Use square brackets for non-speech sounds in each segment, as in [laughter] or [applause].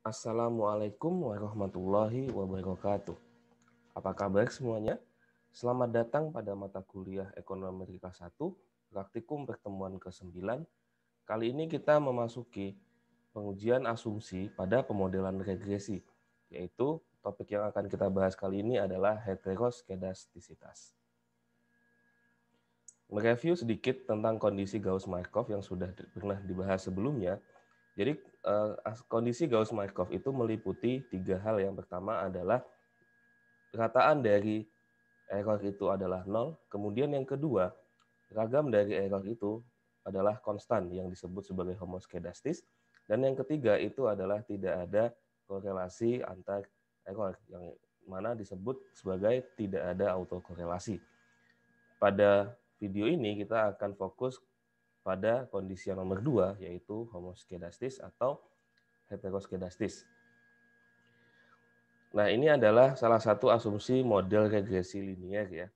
Assalamualaikum warahmatullahi wabarakatuh. Apa kabar semuanya? Selamat datang pada mata kuliah Ekonomi Amerika 1, praktikum pertemuan ke-9. Kali ini kita memasuki pengujian asumsi pada pemodelan regresi, yaitu topik yang akan kita bahas kali ini adalah heteroskedastisitas. Mereview sedikit tentang kondisi Gauss-Markov yang sudah pernah dibahas sebelumnya, jadi eh, kondisi Gauss-Markov itu meliputi tiga hal. Yang pertama adalah rataan dari error itu adalah nol. Kemudian yang kedua, ragam dari error itu adalah konstan yang disebut sebagai homoskedastis. Dan yang ketiga itu adalah tidak ada korelasi antar error yang mana disebut sebagai tidak ada autokorelasi. Pada video ini kita akan fokus pada kondisi yang nomor dua, yaitu homoskedastis atau heteroskedastis. Nah, ini adalah salah satu asumsi model regresi linier ya,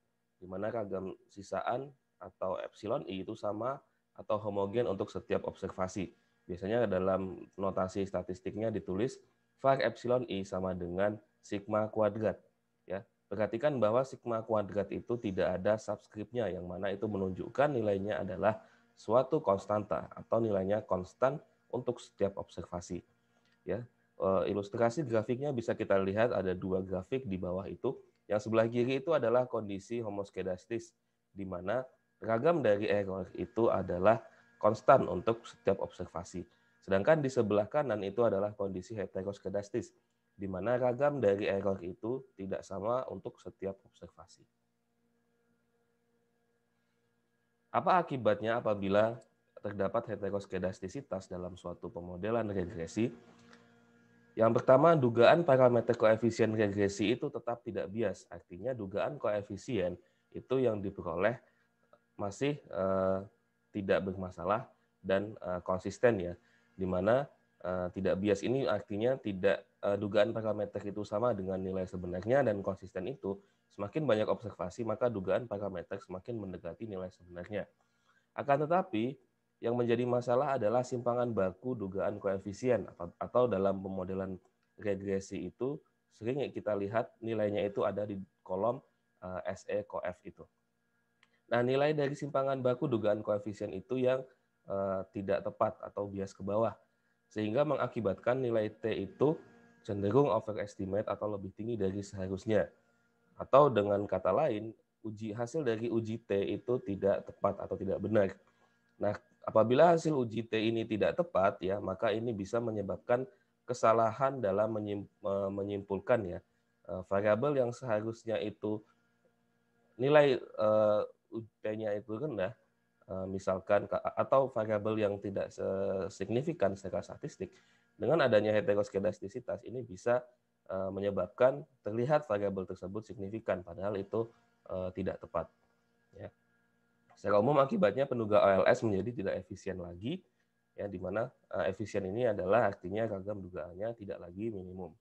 di mana ragam sisaan atau epsilon i itu sama atau homogen untuk setiap observasi. Biasanya dalam notasi statistiknya ditulis var epsilon i sama dengan sigma kuadrat. Ya, perhatikan bahwa sigma kuadrat itu tidak ada subscriptnya yang mana itu menunjukkan nilainya adalah suatu konstanta atau nilainya konstan untuk setiap observasi. Ya, eh, ilustrasi grafiknya bisa kita lihat ada dua grafik di bawah itu. Yang sebelah kiri itu adalah kondisi homoskedastis, di mana ragam dari error itu adalah konstan untuk setiap observasi. Sedangkan di sebelah kanan itu adalah kondisi heteroskedastis, di mana ragam dari error itu tidak sama untuk setiap observasi. Apa akibatnya apabila terdapat heteroskedastisitas dalam suatu pemodelan regresi? Yang pertama, dugaan parameter koefisien regresi itu tetap tidak bias. Artinya dugaan koefisien itu yang diperoleh masih eh, tidak bermasalah dan eh, konsisten ya. Di mana eh, tidak bias ini artinya tidak eh, dugaan parameter itu sama dengan nilai sebenarnya dan konsisten itu Semakin banyak observasi, maka dugaan parameter semakin mendekati nilai sebenarnya. Akan tetapi, yang menjadi masalah adalah simpangan baku dugaan koefisien atau dalam pemodelan regresi itu sering kita lihat nilainya itu ada di kolom eh, SE koef itu. Nah, nilai dari simpangan baku dugaan koefisien itu yang eh, tidak tepat atau bias ke bawah sehingga mengakibatkan nilai T itu cenderung overestimate atau lebih tinggi dari seharusnya. Atau dengan kata lain, uji hasil dari uji T itu tidak tepat atau tidak benar. Nah, apabila hasil uji T ini tidak tepat ya, maka ini bisa menyebabkan kesalahan dalam menyimpulkan ya eh, variabel yang seharusnya itu nilai eh, t nya itu rendah eh, misalkan atau variabel yang tidak signifikan secara statistik dengan adanya heteroskedastisitas ini bisa Eh, menyebabkan terlihat variabel tersebut signifikan, padahal itu eh, tidak tepat. Ya. Secara umum akibatnya penduga OLS menjadi tidak efisien lagi, ya di mana eh, efisien ini adalah artinya ragam dugaannya tidak lagi minimum.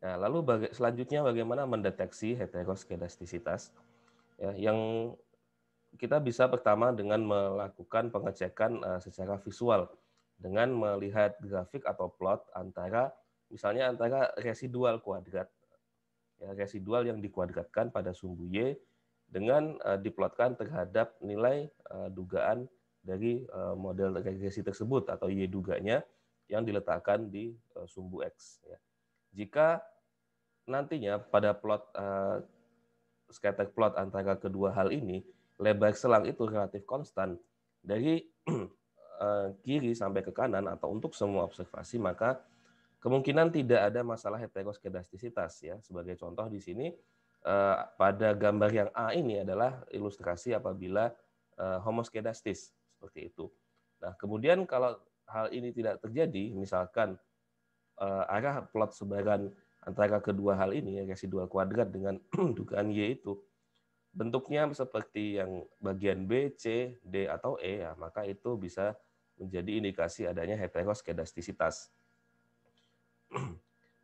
Nah, lalu baga selanjutnya bagaimana mendeteksi heteroskedastisitas? Ya, yang kita bisa pertama dengan melakukan pengecekan secara visual dengan melihat grafik atau plot antara misalnya antara residual kuadrat, ya, residual yang dikuadratkan pada sumbu Y dengan uh, diplotkan terhadap nilai uh, dugaan dari uh, model regresi tersebut atau Y duganya yang diletakkan di uh, sumbu X. Ya. Jika nantinya pada plot uh, scatter plot antara kedua hal ini, lebar selang itu relatif konstan dari [clears throat] kiri sampai ke kanan atau untuk semua observasi, maka Kemungkinan tidak ada masalah heteroskedastisitas ya. Sebagai contoh di sini eh, pada gambar yang A ini adalah ilustrasi apabila eh, homoskedastis seperti itu. Nah, kemudian kalau hal ini tidak terjadi, misalkan eh, arah plot sebaran antara kedua hal ini ya residual kuadrat dengan [clears throat] dugaan Y itu bentuknya seperti yang bagian B, C, D atau E ya, maka itu bisa menjadi indikasi adanya heteroskedastisitas.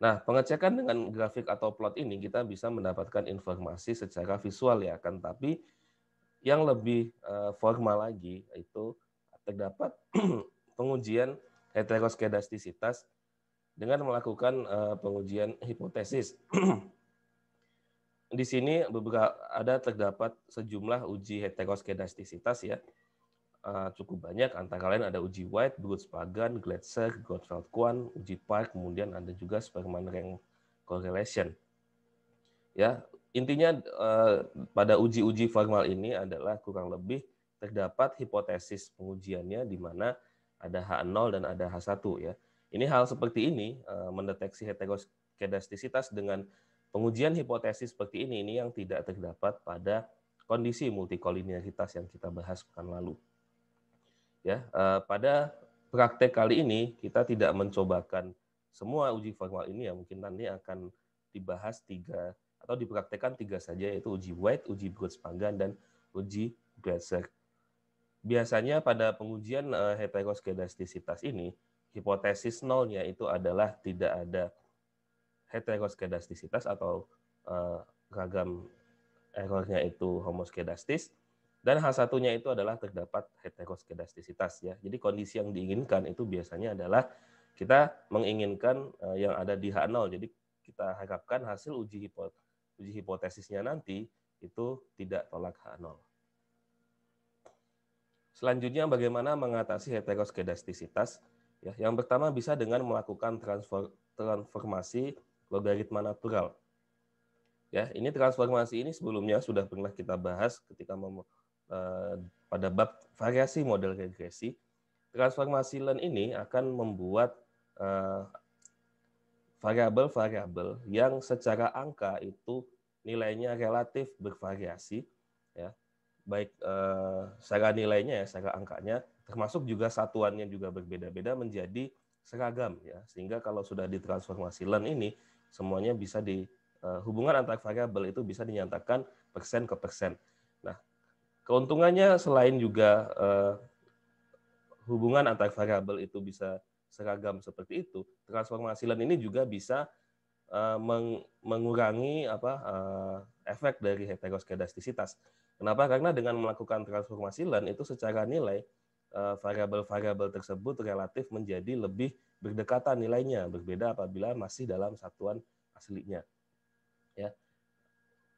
Nah, pengecekan dengan grafik atau plot ini kita bisa mendapatkan informasi secara visual ya kan, tapi yang lebih eh, formal lagi itu terdapat [clears throat] pengujian heteroskedastisitas dengan melakukan eh, pengujian hipotesis. [clears throat] Di sini beberapa ada terdapat sejumlah uji heteroskedastisitas ya uh, cukup banyak. Antara lain ada Uji White, Bruce Pagan, Gletser, Kwan, Uji Park, kemudian ada juga Sperman Rank Correlation. Ya, intinya uh, pada uji-uji formal ini adalah kurang lebih terdapat hipotesis pengujiannya di mana ada H0 dan ada H1 ya. Ini hal seperti ini uh, mendeteksi heteroskedastisitas dengan pengujian hipotesis seperti ini ini yang tidak terdapat pada kondisi multikolinearitas yang kita bahas pekan lalu. Ya, eh, pada praktek kali ini kita tidak mencobakan semua uji formal ini ya mungkin nanti akan dibahas tiga atau dipraktekkan tiga saja yaitu uji White, uji Brooks Panggan dan uji Glaser. Biasanya pada pengujian eh, heteroskedastisitas ini hipotesis nolnya itu adalah tidak ada heteroskedastisitas atau eh, ragam errornya itu homoskedastis dan hal satunya itu adalah terdapat heteroskedastisitas ya. Jadi kondisi yang diinginkan itu biasanya adalah kita menginginkan eh, yang ada di H0. Jadi kita harapkan hasil uji uji hipotesisnya nanti itu tidak tolak H0. Selanjutnya bagaimana mengatasi heteroskedastisitas? Ya, yang pertama bisa dengan melakukan transfer, transformasi logaritma natural. Ya, ini transformasi ini sebelumnya sudah pernah kita bahas ketika mem Eh, pada bab variasi model regresi, transformasi learn ini akan membuat eh, variabel-variabel yang secara angka itu nilainya relatif bervariasi, ya baik uh, secara nilainya ya secara angkanya, termasuk juga satuannya juga berbeda-beda menjadi seragam ya sehingga kalau sudah ditransformasi learn ini semuanya bisa di uh, hubungan antar variabel itu bisa dinyatakan persen ke persen. Keuntungannya selain juga eh, hubungan antar variabel itu bisa seragam seperti itu, transformasi land ini juga bisa eh, mengurangi apa eh, efek dari heteroskedastisitas. Kenapa? Karena dengan melakukan transformasi land itu secara nilai eh, variabel-variabel tersebut relatif menjadi lebih berdekatan nilainya, berbeda apabila masih dalam satuan aslinya. Ya.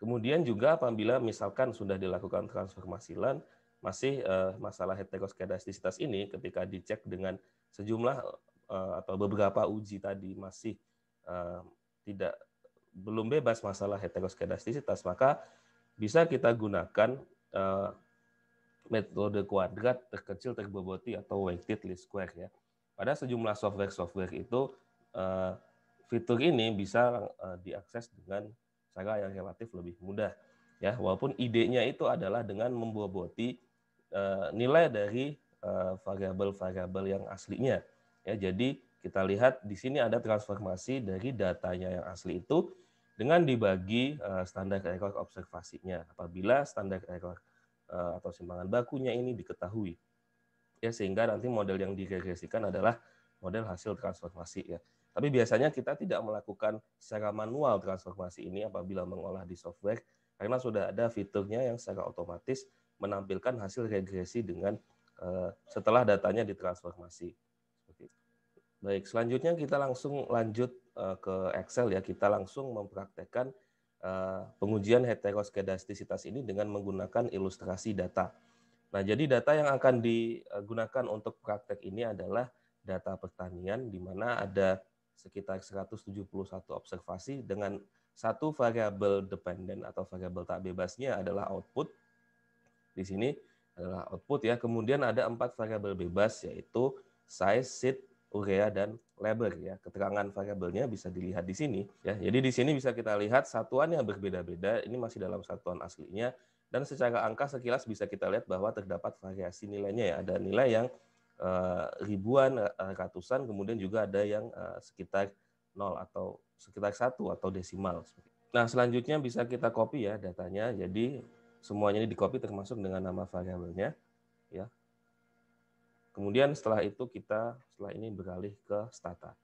Kemudian juga apabila misalkan sudah dilakukan transformasi LAN, masih uh, masalah heteroskedastisitas ini ketika dicek dengan sejumlah uh, atau beberapa uji tadi masih uh, tidak belum bebas masalah heteroskedastisitas maka bisa kita gunakan uh, metode kuadrat terkecil terboboti atau weighted least square ya. Pada sejumlah software-software itu uh, fitur ini bisa uh, diakses dengan Saka yang relatif lebih mudah. Ya, walaupun idenya itu adalah dengan memboboti uh, nilai dari eh, variabel-variabel yang aslinya. Ya, jadi kita lihat di sini ada transformasi dari datanya yang asli itu dengan dibagi uh, standar error observasinya apabila standar error uh, atau simpangan bakunya ini diketahui. Ya, sehingga nanti model yang diregresikan adalah model hasil transformasi ya. Tapi biasanya kita tidak melakukan secara manual transformasi ini apabila mengolah di software, karena sudah ada fiturnya yang secara otomatis menampilkan hasil regresi dengan eh, setelah datanya ditransformasi. Baik, selanjutnya kita langsung lanjut eh, ke Excel ya. Kita langsung mempraktekkan eh, pengujian heteroskedastisitas ini dengan menggunakan ilustrasi data. Nah, jadi data yang akan digunakan untuk praktek ini adalah data pertanian, di mana ada sekitar 171 observasi dengan satu variabel dependen atau variabel tak bebasnya adalah output. Di sini adalah output ya. Kemudian ada empat variabel bebas yaitu size, seat, urea dan labor ya. Keterangan variabelnya bisa dilihat di sini ya. Jadi di sini bisa kita lihat satuan yang berbeda-beda. Ini masih dalam satuan aslinya dan secara angka sekilas bisa kita lihat bahwa terdapat variasi nilainya ya. Ada nilai yang Eh, ribuan, eh, ratusan, kemudian juga ada yang eh, sekitar nol atau sekitar satu atau desimal. Nah, selanjutnya bisa kita copy ya datanya. Jadi semuanya ini di copy termasuk dengan nama variabelnya ya. Kemudian setelah itu kita setelah ini beralih ke stata.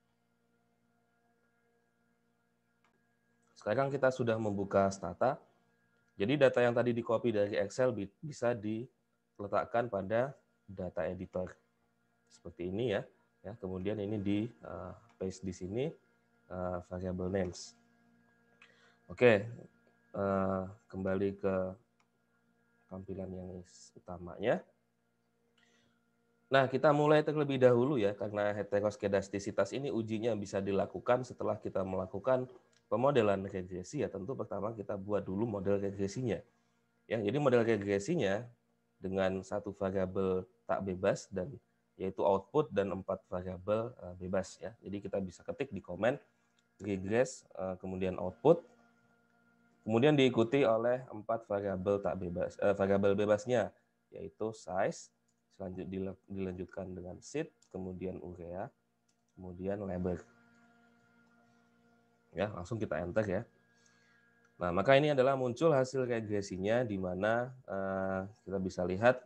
Sekarang kita sudah membuka stata. Jadi data yang tadi di copy dari Excel bisa diletakkan pada data editor seperti ini ya. ya kemudian ini di uh, paste di sini uh, variable names. Oke, okay. uh, eh, kembali ke tampilan yang utamanya. Nah, kita mulai terlebih dahulu ya, karena heteroskedastisitas ini ujinya bisa dilakukan setelah kita melakukan pemodelan regresi ya. Tentu pertama kita buat dulu model regresinya. Ya, jadi model regresinya dengan satu variabel tak bebas dan yaitu output dan empat variabel eh, bebas ya. Jadi kita bisa ketik di komen regress eh, kemudian output kemudian diikuti oleh empat variabel tak bebas eh, variabel bebasnya yaitu size selanjutnya dilanjutkan dengan seed kemudian urea kemudian label ya langsung kita enter ya nah maka ini adalah muncul hasil regresinya di mana eh, kita bisa lihat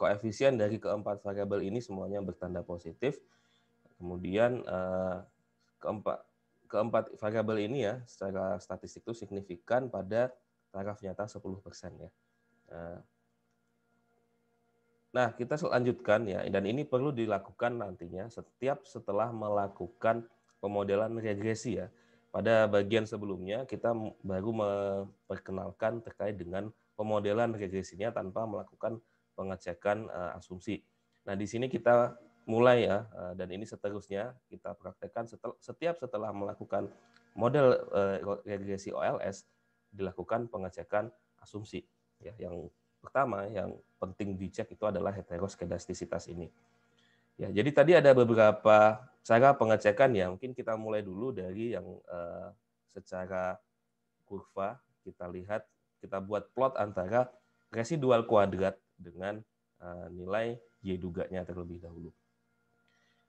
koefisien dari keempat variabel ini semuanya bertanda positif. Kemudian eh, keempat keempat variabel ini ya secara statistik itu signifikan pada taraf nyata 10% ya. Eh, nah, kita selanjutkan ya dan ini perlu dilakukan nantinya setiap setelah melakukan pemodelan regresi ya. Pada bagian sebelumnya kita baru memperkenalkan terkait dengan pemodelan regresinya tanpa melakukan pengecekan eh, asumsi. Nah, di sini kita mulai ya, eh, dan ini seterusnya kita praktekkan setel, setiap setelah melakukan model eh, regresi OLS, dilakukan pengecekan asumsi. Ya, yang pertama yang penting dicek itu adalah heteroskedastisitas ini. Ya, jadi tadi ada beberapa cara pengecekan ya. Mungkin kita mulai dulu dari yang uh, secara kurva kita lihat kita buat plot antara residual kuadrat dengan eh, nilai Y duganya terlebih dahulu.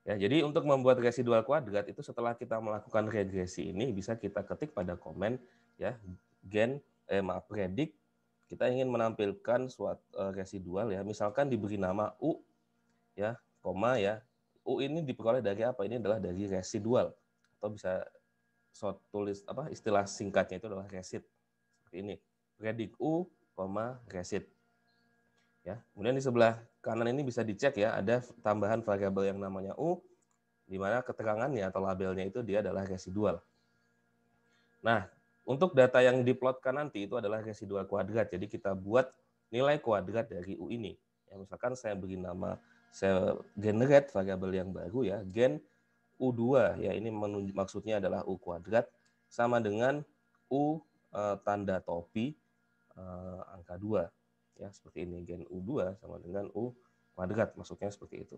Ya, jadi untuk membuat residual kuadrat itu setelah kita melakukan regresi ini bisa kita ketik pada komen ya gen eh maaf predik kita ingin menampilkan suatu eh, residual ya misalkan diberi nama U ya koma ya U ini diperoleh dari apa ini adalah dari residual atau bisa so, tulis apa istilah singkatnya itu adalah resid seperti ini predik U koma resid Ya, kemudian di sebelah kanan ini bisa dicek ya, ada tambahan variabel yang namanya U, di mana keterangannya atau labelnya itu dia adalah residual. Nah, untuk data yang diplotkan nanti itu adalah residual kuadrat. Jadi kita buat nilai kuadrat dari U ini. Ya, misalkan saya beri nama, saya generate variabel yang baru ya, gen U2. Ya, ini menunjuk, maksudnya adalah U kuadrat sama dengan U e, tanda topi e, angka 2 ya seperti ini gen U2 sama dengan U kuadrat maksudnya seperti itu.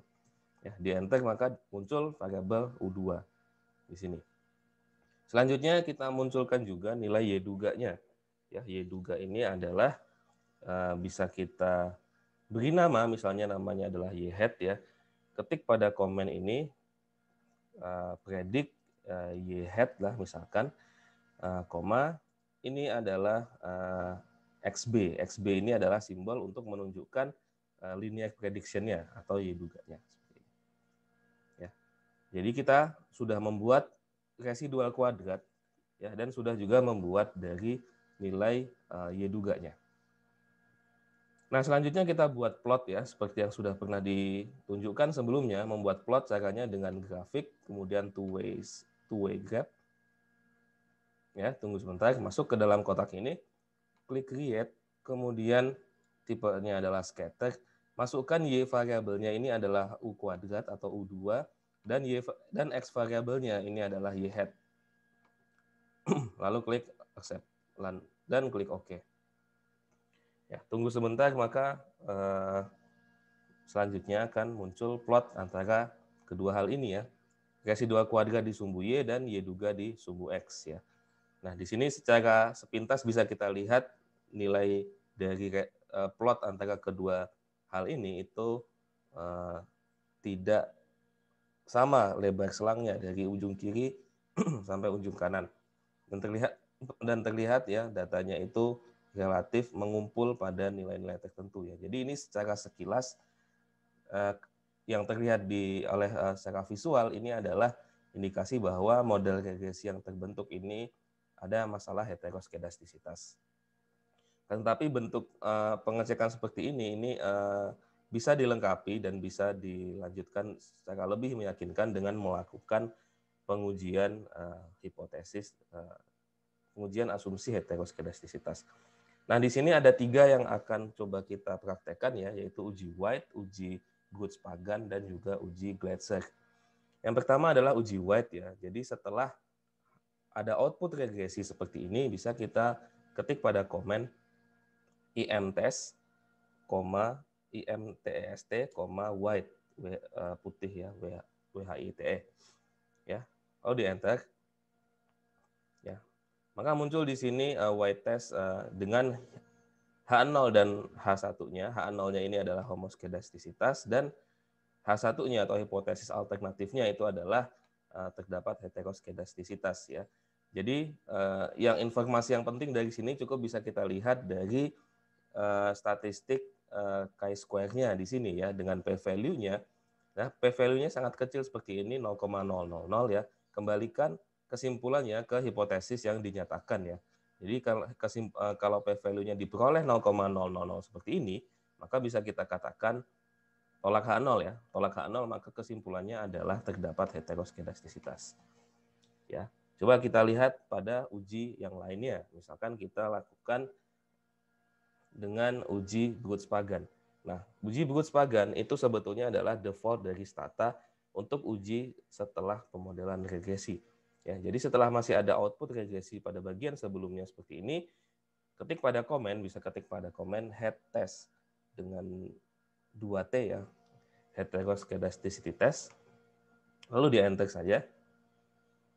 Ya, di enter maka muncul variabel U2 di sini. Selanjutnya kita munculkan juga nilai Y duganya. Ya, Y duga ini adalah eh, bisa kita beri nama misalnya namanya adalah Y hat ya. Ketik pada komen ini eh, predik eh, Y hat lah misalkan koma ini adalah XB. XB ini adalah simbol untuk menunjukkan uh, linear prediction-nya atau Y duganya. Ya. Jadi kita sudah membuat residual kuadrat ya dan sudah juga membuat dari nilai uh, Y duganya. Nah, selanjutnya kita buat plot ya, seperti yang sudah pernah ditunjukkan sebelumnya, membuat plot caranya dengan grafik, kemudian two ways, two way graph. Ya, tunggu sebentar, masuk ke dalam kotak ini klik create, kemudian tipenya adalah scatter, masukkan y variabelnya ini adalah u kuadrat atau u2 dan y dan x variabelnya ini adalah y hat. [clears throat] Lalu klik accept dan klik OK. Ya, tunggu sebentar maka eh, selanjutnya akan muncul plot antara kedua hal ini ya. Residual kuadrat di sumbu y dan y duga di sumbu x ya. Nah, di sini secara sepintas bisa kita lihat nilai dari eh, plot antara kedua hal ini itu eh, tidak sama lebar selangnya dari ujung kiri [clears throat] sampai ujung kanan. Dan terlihat dan terlihat ya datanya itu relatif mengumpul pada nilai-nilai tertentu ya. Jadi ini secara sekilas eh, yang terlihat di oleh secara visual ini adalah indikasi bahwa model regresi yang terbentuk ini ada masalah heteroskedastisitas. Nah, tetapi bentuk uh, pengecekan seperti ini ini uh, bisa dilengkapi dan bisa dilanjutkan secara lebih meyakinkan dengan melakukan pengujian uh, hipotesis uh, pengujian asumsi heteroskedastisitas. Nah, di sini ada tiga yang akan coba kita praktekkan ya, yaitu uji White, uji Goods-Pagan, dan juga uji Gletzer. Yang pertama adalah uji White ya. Jadi setelah ada output regresi seperti ini bisa kita ketik pada komen imtest, test, im test, white e, putih ya white ya Oh di enter ya maka muncul di sini uh, white test uh, dengan H0 dan H1-nya. H0-nya ini adalah homoskedastisitas dan H1-nya atau hipotesis alternatifnya itu adalah uh, terdapat heteroskedastisitas ya. Jadi uh, yang informasi yang penting dari sini cukup bisa kita lihat dari uh, statistik uh, eh, chi-square-nya di sini ya dengan p-value-nya. Nah, p-value-nya sangat kecil seperti ini 0,000 ya. Kembalikan kesimpulannya ke hipotesis yang dinyatakan ya. Jadi kalau kalau p-value-nya diperoleh 0,000 seperti ini, maka bisa kita katakan tolak H0 ya. Tolak H0 maka kesimpulannya adalah terdapat heteroskedastisitas. Ya. Coba kita lihat pada uji yang lainnya. Misalkan kita lakukan dengan uji Goodspagan Pagan. Nah, uji Goodspagan Pagan itu sebetulnya adalah default dari stata untuk uji setelah pemodelan regresi. Ya, jadi setelah masih ada output regresi pada bagian sebelumnya seperti ini, ketik pada komen, bisa ketik pada komen head test dengan 2T ya, head regress test, lalu di enter saja.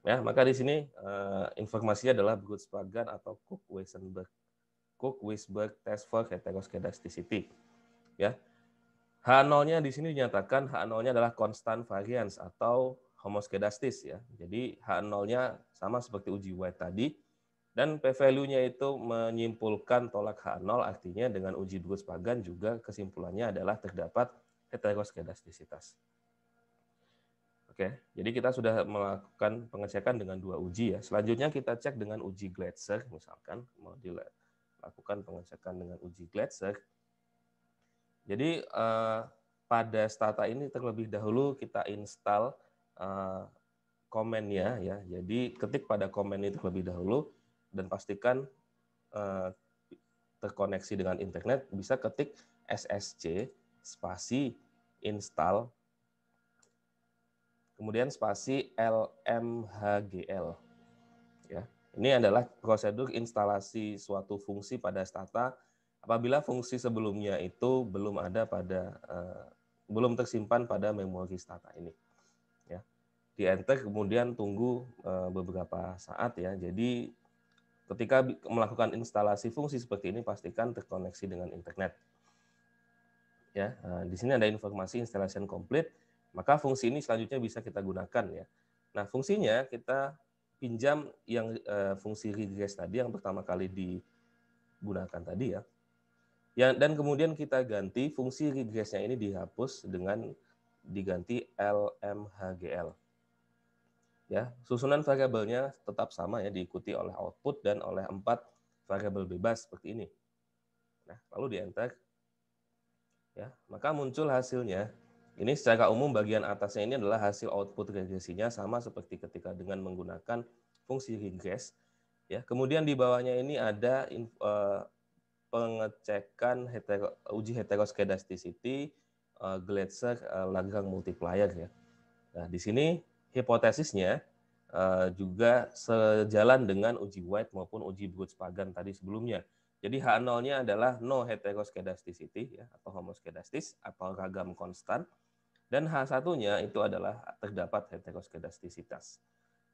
Ya, maka di sini uh, informasinya adalah Brunsbagan atau Cook-Weissenberg. Cook-Weissenberg test for heteroskedasticity. Ya. H0-nya di sini dinyatakan H0-nya adalah constant variance atau homoskedastis ya. Jadi H0-nya sama seperti uji White tadi dan p value-nya itu menyimpulkan tolak H0 artinya dengan uji bruce juga kesimpulannya adalah terdapat heteroskedastisitas. Oke, jadi kita sudah melakukan pengecekan dengan dua uji ya. Selanjutnya kita cek dengan uji Glatzer misalkan mau dilakukan pengecekan dengan uji Glatzer. Jadi eh, pada stata ini terlebih dahulu kita install command eh, komennya ya. Jadi ketik pada komen itu terlebih dahulu dan pastikan eh, terkoneksi dengan internet bisa ketik ssc spasi install kemudian spasi LMHGL. Ya. Ini adalah prosedur instalasi suatu fungsi pada stata apabila fungsi sebelumnya itu belum ada pada eh, belum tersimpan pada memori stata ini. Ya. Di enter kemudian tunggu eh, beberapa saat ya. Jadi ketika melakukan instalasi fungsi seperti ini pastikan terkoneksi dengan internet. Ya, eh, di sini ada informasi installation complete maka fungsi ini selanjutnya bisa kita gunakan ya. Nah, fungsinya kita pinjam yang eh, fungsi regress tadi yang pertama kali digunakan tadi ya. Yang, dan kemudian kita ganti fungsi regressnya ini dihapus dengan diganti LMHGL. Ya, susunan variabelnya tetap sama ya diikuti oleh output dan oleh empat variabel bebas seperti ini. Nah, lalu di enter. Ya, maka muncul hasilnya ini secara umum bagian atasnya ini adalah hasil output regresinya sama seperti ketika dengan menggunakan fungsi regress. Ya, kemudian di bawahnya ini ada eh, pengecekan hetero, uji heteroskedasticity uh, eh, Gletser uh, Lagrange multiplier ya. Nah, di sini hipotesisnya uh, juga sejalan dengan uji White maupun uji Brooks-Pagan tadi sebelumnya. Jadi H0-nya adalah no heteroskedasticity ya, atau homoskedastis atau ragam konstan. Dan H1-nya itu adalah terdapat heteroskedastisitas.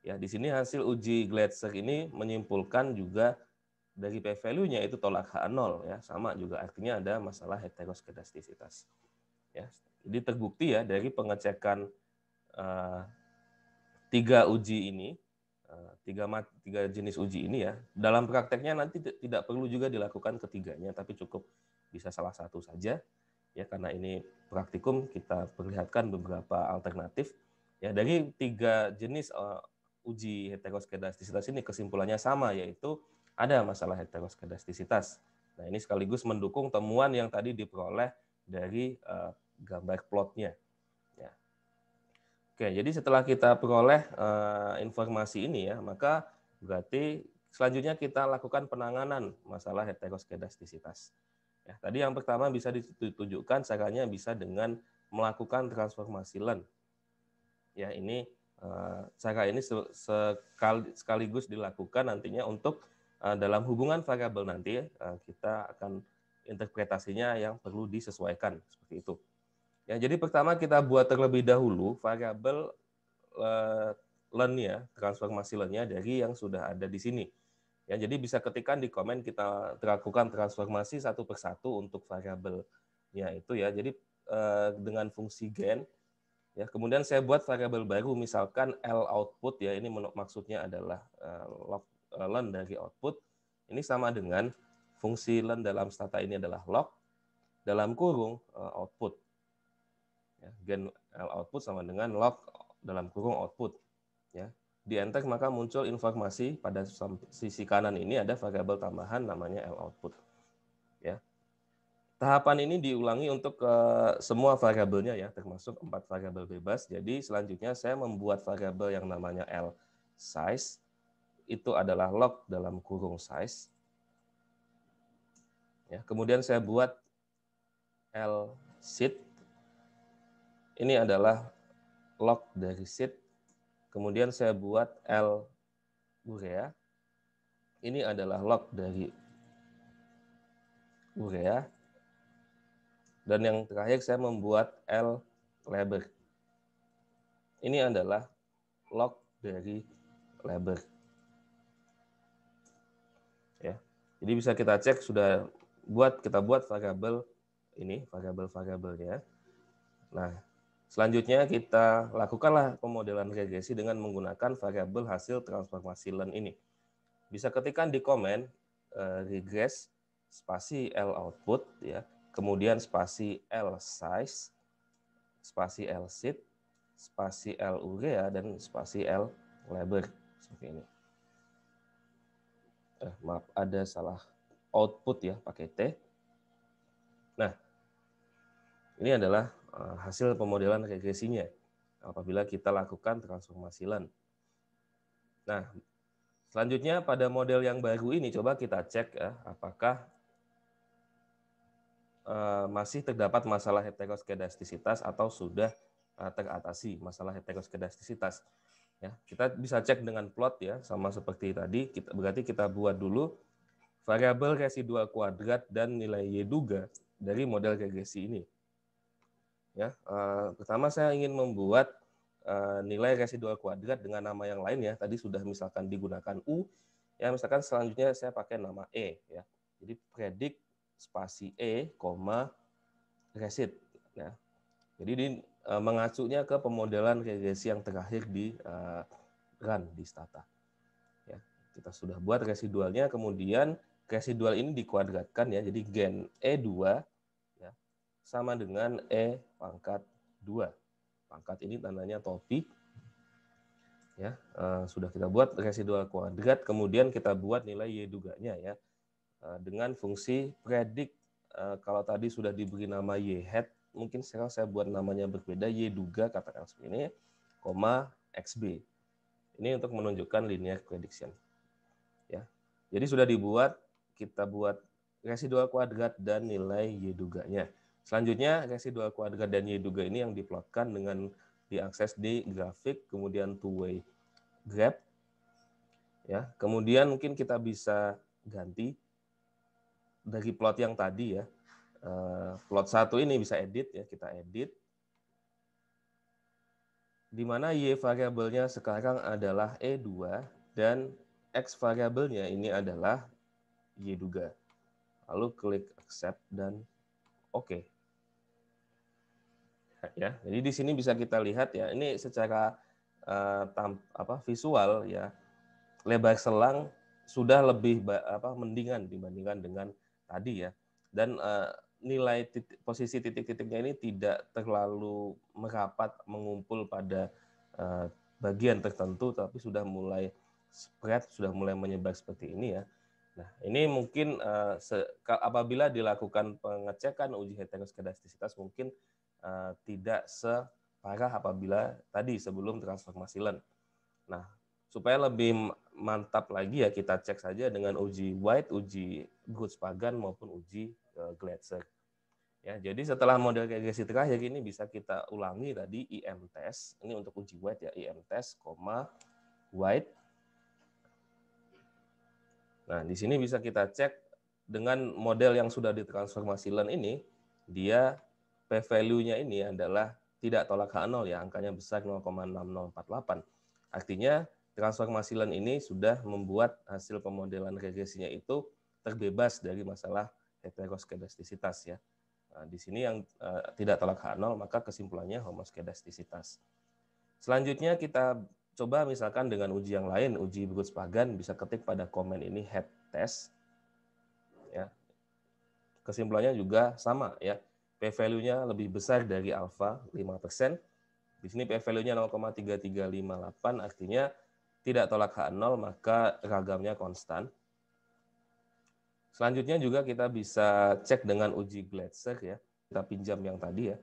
Ya, di sini hasil uji Gletser ini menyimpulkan juga dari p-value-nya itu tolak H0 ya, sama juga artinya ada masalah heteroskedastisitas. Ya, jadi terbukti ya dari pengecekan uh, tiga uji ini, eh, tiga, mat, tiga jenis uji ini ya, dalam prakteknya nanti tidak perlu juga dilakukan ketiganya, tapi cukup bisa salah satu saja ya karena ini praktikum kita perlihatkan beberapa alternatif ya dari tiga jenis uh, uji heteroskedastisitas ini kesimpulannya sama yaitu ada masalah heteroskedastisitas. Nah ini sekaligus mendukung temuan yang tadi diperoleh dari uh, gambar plotnya. Ya. Oke jadi setelah kita peroleh uh, informasi ini ya maka berarti selanjutnya kita lakukan penanganan masalah heteroskedastisitas. Ya, tadi yang pertama bisa ditunjukkan caranya bisa dengan melakukan transformasi learn. Ya, ini eh, cara ini sekaligus dilakukan nantinya untuk eh, dalam hubungan variabel nanti eh, kita akan interpretasinya yang perlu disesuaikan seperti itu. Ya, jadi pertama kita buat terlebih dahulu variabel learn ya, transformasi learn dari yang sudah ada di sini. Ya, jadi bisa ketikan di komen kita lakukan transformasi satu persatu untuk variabel ya itu ya. Jadi eh, dengan fungsi gen ya kemudian saya buat variabel baru misalkan L output ya ini maksudnya adalah eh, log eh, len dari output. Ini sama dengan fungsi len dalam stata ini adalah log dalam kurung eh, output. Ya, gen L output sama dengan log dalam kurung output ya di entek maka muncul informasi pada sisi kanan ini ada variabel tambahan namanya L output. Ya. Tahapan ini diulangi untuk ke eh, semua variabelnya ya, termasuk empat variabel bebas. Jadi selanjutnya saya membuat variabel yang namanya L size itu adalah log dalam kurung size. Ya, kemudian saya buat L sit Ini adalah log dari sit Kemudian saya buat L urea. Ini adalah log dari urea. Dan yang terakhir saya membuat L Leber. Ini adalah log dari Leber. Ya. Jadi bisa kita cek sudah buat kita buat variabel ini variabel variabelnya. Nah, Selanjutnya kita lakukanlah pemodelan regresi dengan menggunakan variabel hasil transformasi learn ini. Bisa ketikkan di komen eh, regress spasi L output ya, kemudian spasi L size, spasi L sit, spasi L urea dan spasi L labor seperti ini. Eh, maaf ada salah output ya pakai T. Nah, ini adalah Eh, hasil pemodelan regresinya apabila kita lakukan transformasi LAN. Nah, selanjutnya pada model yang baru ini coba kita cek ya apakah eh, masih terdapat masalah heteroskedastisitas atau sudah eh, teratasi masalah heteroskedastisitas. Ya, kita bisa cek dengan plot ya sama seperti tadi kita berarti kita buat dulu variabel residual kuadrat dan nilai y duga dari model regresi ini. Ya, uh, pertama saya ingin membuat uh, nilai residual kuadrat dengan nama yang lain ya. Tadi sudah misalkan digunakan U, ya misalkan selanjutnya saya pakai nama E ya. Jadi predik spasi E, koma resid. Ya. Jadi ini uh, mengacunya ke pemodelan regresi yang terakhir di uh, run di stata. Ya, kita sudah buat residualnya, kemudian residual ini dikuadratkan ya, jadi gen E2 ya, sama dengan E pangkat 2. Pangkat ini tandanya topik. Ya, uh, sudah kita buat residual kuadrat, kemudian kita buat nilai y duganya ya. Uh, dengan fungsi predik uh, kalau tadi sudah diberi nama y hat, mungkin sekarang saya buat namanya berbeda y duga katakan seperti ini, koma xb. Ini untuk menunjukkan linear prediction. Ya. Jadi sudah dibuat, kita buat residual kuadrat dan nilai y duganya. Selanjutnya kasih dua kuadrat dan Y duga ini yang diplotkan dengan diakses di grafik kemudian two way grab ya. Kemudian mungkin kita bisa ganti dari plot yang tadi ya. Eh, plot satu ini bisa edit ya, kita edit. Di mana Y variabelnya sekarang adalah E2 dan X variabelnya ini adalah Y duga. Lalu klik accept dan oke. Okay ya. Jadi di sini bisa kita lihat ya, ini secara uh, tam, apa visual ya lebar selang sudah lebih apa mendingan dibandingkan dengan tadi ya. Dan uh, nilai titik, posisi titik-titiknya ini tidak terlalu merapat mengumpul pada uh, bagian tertentu tapi sudah mulai spread, sudah mulai menyebar seperti ini ya. Nah, ini mungkin uh, apabila dilakukan pengecekan uji heteroskedastisitas mungkin Eh, tidak separah apabila tadi sebelum transformasi learn. Nah, supaya lebih mantap lagi ya kita cek saja dengan uji White, uji Goods-Pagan maupun uji uh, Ya, jadi setelah model regresi terakhir ini bisa kita ulangi tadi IM test. Ini untuk uji White ya, IM test, koma White. Nah, di sini bisa kita cek dengan model yang sudah ditransformasi len ini, dia p-value-nya ini adalah tidak tolak H0 ya, angkanya besar 0,6048. Artinya transformasi land ini sudah membuat hasil pemodelan regresinya itu terbebas dari masalah heteroskedastisitas ya. Nah, di sini yang uh, tidak tolak H0 maka kesimpulannya homoskedastisitas. Selanjutnya kita coba misalkan dengan uji yang lain, uji berikut Pagan bisa ketik pada komen ini head test. Ya. Kesimpulannya juga sama ya P-value-nya lebih besar dari alfa 5%. Di sini P-value-nya 0,3358, artinya tidak tolak H0, maka ragamnya konstan. Selanjutnya juga kita bisa cek dengan uji Gletser ya. Kita pinjam yang tadi ya,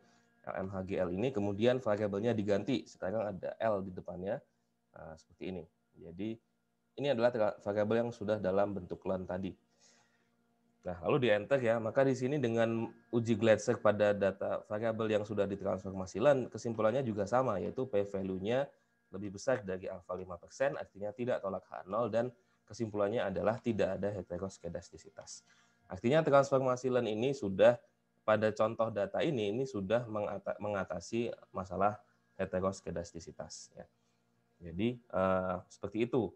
LMHGL ini, kemudian variabelnya diganti. Sekarang ada L di depannya, nah, seperti ini. Jadi ini adalah variabel yang sudah dalam bentuk LAN tadi. Nah, lalu di enter ya, maka di sini dengan uji Gladstone pada data variabel yang sudah ditransformasi LAN, kesimpulannya juga sama, yaitu P value-nya lebih besar dari alfa 5%, artinya tidak tolak H0, dan kesimpulannya adalah tidak ada heteroskedastisitas. Artinya transformasi LAN ini sudah, pada contoh data ini, ini sudah mengatasi masalah heteroskedastisitas. Ya. Jadi, eh, seperti itu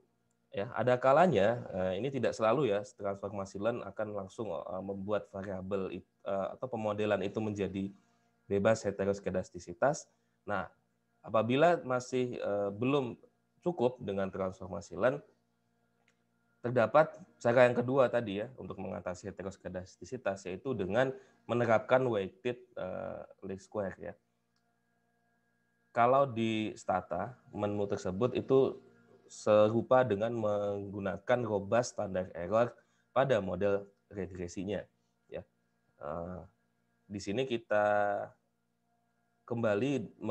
Ya, ada kalanya eh, ini tidak selalu ya transformasi LEARN akan langsung eh, membuat variabel eh, atau pemodelan itu menjadi bebas heteroskedastisitas. Nah, apabila masih belum cukup dengan transformasi LEARN, terdapat cara yang kedua tadi ya untuk mengatasi heteroskedastisitas yaitu dengan menerapkan weighted least square ya. Kalau di stata menu tersebut itu serupa dengan menggunakan robust standar error pada model regresinya. Ya. Eh, di sini kita kembali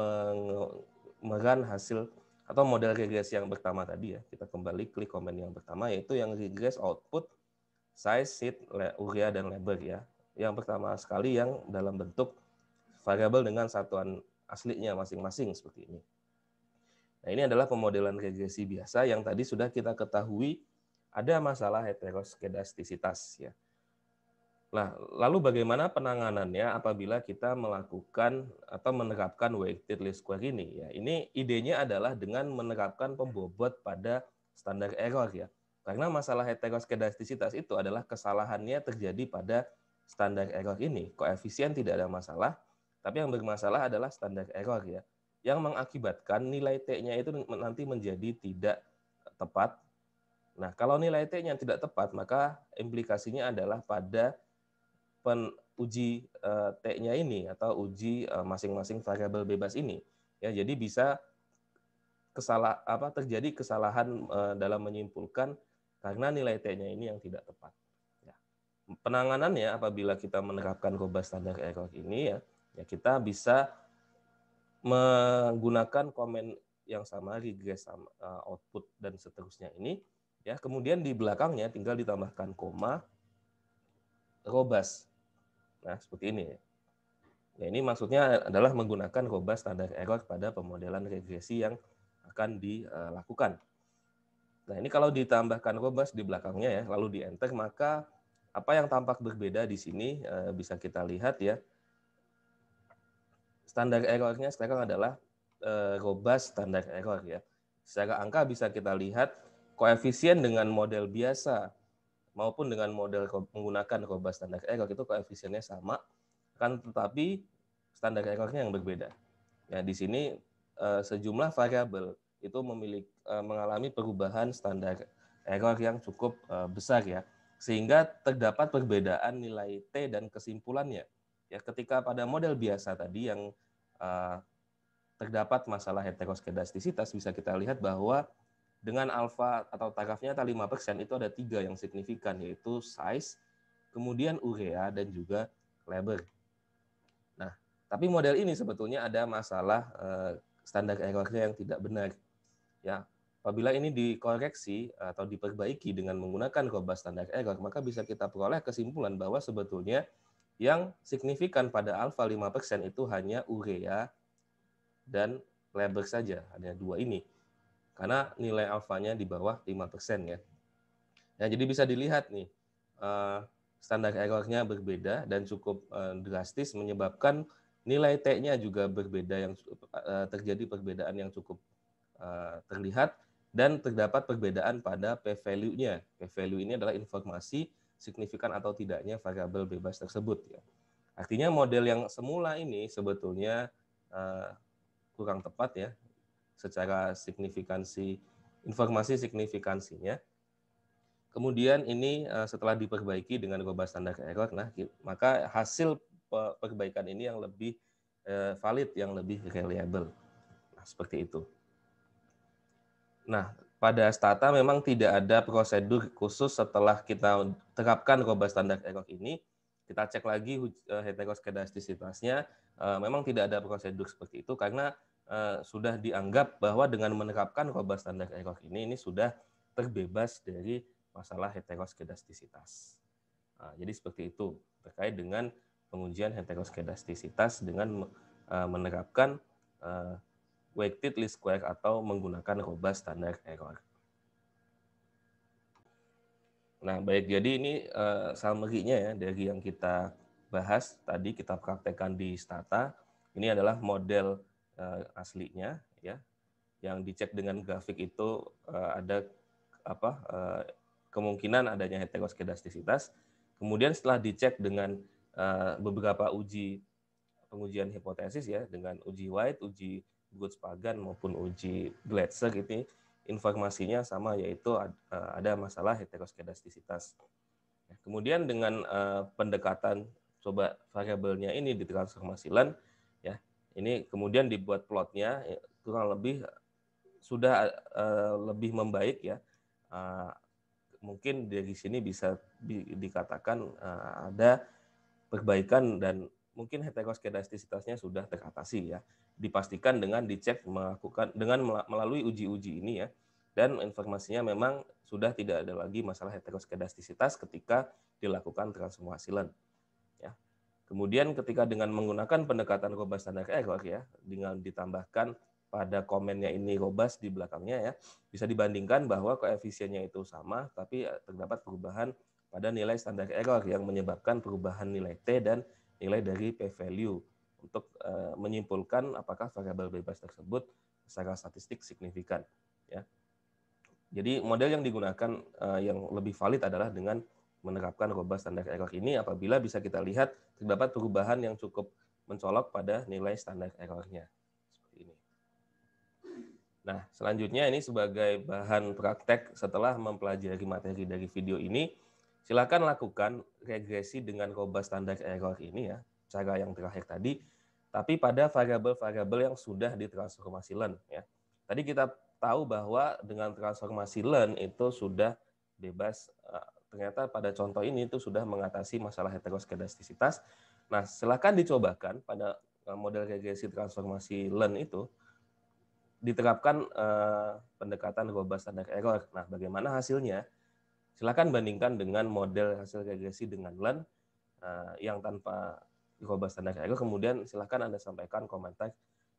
meran hasil atau model regresi yang pertama tadi ya. Kita kembali klik komen yang pertama yaitu yang regress output size, sheet urea, dan labor ya. Yang pertama sekali yang dalam bentuk variabel dengan satuan aslinya masing-masing seperti ini. Nah, ini adalah pemodelan regresi biasa yang tadi sudah kita ketahui ada masalah heteroskedastisitas ya. Nah, lalu bagaimana penanganannya apabila kita melakukan atau menerapkan weighted least square ini ya. Ini idenya adalah dengan menerapkan pembobot pada standar error ya. Karena masalah heteroskedastisitas itu adalah kesalahannya terjadi pada standar error ini. Koefisien tidak ada masalah, tapi yang bermasalah adalah standar error ya yang mengakibatkan nilai T-nya itu nanti menjadi tidak tepat. Nah, kalau nilai T-nya tidak tepat, maka implikasinya adalah pada pen, uji eh, T-nya ini atau uji eh, masing-masing variabel bebas ini. Ya, jadi bisa kesalah apa terjadi kesalahan eh, dalam menyimpulkan karena nilai T-nya ini yang tidak tepat. Ya. Penanganannya apabila kita menerapkan goba standar error ini ya, ya kita bisa menggunakan komen yang sama, regress sama eh, output dan seterusnya ini ya. Kemudian di belakangnya tinggal ditambahkan koma robas. Nah, seperti ini ya. ini maksudnya adalah menggunakan robas standar error pada pemodelan regresi yang akan dilakukan. Nah, ini kalau ditambahkan robas di belakangnya ya, lalu di enter maka apa yang tampak berbeda di sini eh, bisa kita lihat ya standar errornya sekarang adalah eh, robust standar error ya. Secara angka bisa kita lihat koefisien dengan model biasa maupun dengan model menggunakan robust standar error itu koefisiennya sama, kan tetapi standar errornya yang berbeda. Ya, di sini eh, sejumlah variabel itu memiliki eh, mengalami perubahan standar error yang cukup besar ya, sehingga terdapat perbedaan nilai t dan kesimpulannya Ya, ketika pada model biasa tadi yang uh, terdapat masalah heteroskedastisitas bisa kita lihat bahwa dengan alfa atau tarafnya lima 5% itu ada tiga yang signifikan yaitu size, kemudian urea dan juga labor. Nah, tapi model ini sebetulnya ada masalah uh, standar errornya yang tidak benar. Ya, apabila ini dikoreksi atau diperbaiki dengan menggunakan robust standar error, maka bisa kita peroleh kesimpulan bahwa sebetulnya yang signifikan pada alfa 5% itu hanya urea dan leber saja, hanya dua ini. Karena nilai alfanya di bawah 5% ya. Nah, jadi bisa dilihat nih, eh, standar errornya berbeda dan cukup eh, drastis menyebabkan nilai T-nya juga berbeda yang eh, terjadi perbedaan yang cukup terlihat dan terdapat perbedaan pada p-value-nya. P-value ini adalah informasi signifikan atau tidaknya variabel bebas tersebut ya. Artinya model yang semula ini sebetulnya uh, kurang tepat ya secara signifikansi informasi signifikansinya. Kemudian ini uh, setelah diperbaiki dengan global standar error, nah maka hasil perbaikan ini yang lebih uh, valid, yang lebih reliable. Nah, seperti itu. Nah, pada Stata memang tidak ada prosedur khusus setelah kita terapkan roba standar error ini. Kita cek lagi eh, heteroskedastisitasnya, eh, memang tidak ada prosedur seperti itu karena eh, sudah dianggap bahwa dengan menerapkan roba standar error ini, ini sudah terbebas dari masalah heteroskedastisitas. Nah, jadi seperti itu terkait dengan pengujian heteroskedastisitas dengan menerapkan weighted least square atau menggunakan roba standar error. Nah, baik jadi ini uh, summary-nya ya dari yang kita bahas tadi kita praktekkan di Stata. Ini adalah model uh, aslinya ya. Yang dicek dengan grafik itu uh, ada apa uh, kemungkinan adanya heteroskedastisitas. Kemudian setelah dicek dengan uh, beberapa uji pengujian hipotesis ya dengan uji White, uji Goods Pagan maupun uji Gletser ini gitu, informasinya sama yaitu eh, ada masalah heteroskedastisitas. Ya, kemudian dengan eh, pendekatan coba variabelnya ini ditransformasikan ya ini kemudian dibuat plotnya ya, kurang lebih sudah eh, lebih membaik ya mungkin dari sini bisa dikatakan ada perbaikan dan mungkin heteroskedastisitasnya sudah teratasi ya. Dipastikan dengan dicek melakukan dengan melalui uji-uji ini ya. Dan informasinya memang sudah tidak ada lagi masalah heteroskedastisitas ketika dilakukan transmuhasilan. Ya. Kemudian ketika dengan menggunakan pendekatan robas standar error ya, dengan ditambahkan pada komennya ini robas di belakangnya ya, bisa dibandingkan bahwa koefisiennya itu sama, tapi eh, terdapat perubahan pada nilai standar error yang menyebabkan perubahan nilai T dan nilai dari p value untuk eh, menyimpulkan apakah variabel bebas tersebut secara statistik signifikan ya. Jadi model yang digunakan eh, yang lebih valid adalah dengan menerapkan robust standar error ini apabila bisa kita lihat terdapat perubahan yang cukup mencolok pada nilai standar errornya seperti ini. Nah, selanjutnya ini sebagai bahan praktek setelah mempelajari materi dari video ini Silakan lakukan regresi dengan koba standar error ini ya, cara yang terakhir tadi, tapi pada variabel-variabel yang sudah ditransformasi learn ya. Tadi kita tahu bahwa dengan transformasi learn itu sudah bebas eh, ternyata pada contoh ini itu sudah mengatasi masalah heteroskedastisitas. Nah, silakan dicobakan pada eh, model regresi transformasi learn itu diterapkan eh, pendekatan robust standar error. Nah, bagaimana hasilnya? Silakan bandingkan dengan model hasil regresi dengan LEN eh, yang tanpa diubah standar error. Kemudian silakan Anda sampaikan komentar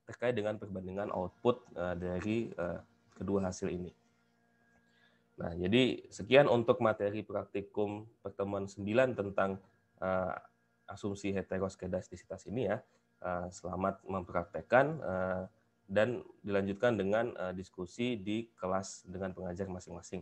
terkait dengan perbandingan output eh, dari eh, kedua hasil ini. Nah, jadi sekian untuk materi praktikum pertemuan 9 tentang uh, asumsi heteroskedastisitas ini ya. Uh, selamat mempraktekkan uh, dan dilanjutkan dengan uh, diskusi di kelas dengan pengajar masing-masing.